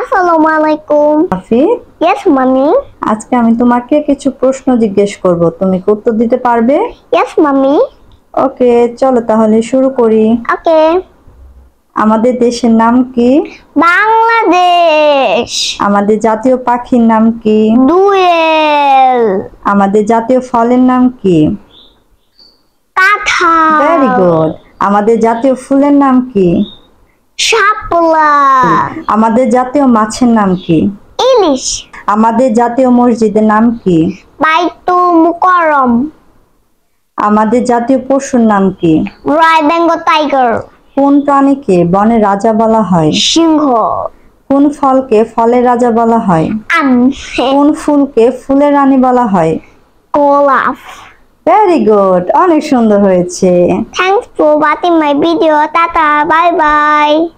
আসসালামু ইয়েস মামি আজকে আমি তোমাকে কিছু প্রশ্ন জিজ্ঞেস করব তুমি কি উত্তর দিতে পারবে ইয়েস মামি ওকে চলো তাহলে শুরু করি ওকে আমাদের দেশের নাম কি বাংলাদেশ আমাদের জাতীয় পাখির নাম কি দোয়েল আমাদের জাতীয় ফলের নাম কি কাঁঠাল ভেরি গুড আমাদের জাতীয় ফুলের নাম কি সাপ আমাদের জাতীয় মাছের নাম কি ইলিশ আমাদের জাতীয় মসজিদের নাম কি বাইতুল মুকরম আমাদের জাতীয় পশুর নাম কি রয়্যাল বেঙ্গল টাইগার কোন প্রাণীকে বনের রাজা বলা হয় সিংহ কোন ফলকে ফলের রাজা বলা হয় আম কোন ফুলকে ফুলের রানী বলা হয় গোলাপ ভেরি গুড অনেক সুন্দর হয়েছে thanks for watching my video টাটা বাই বাই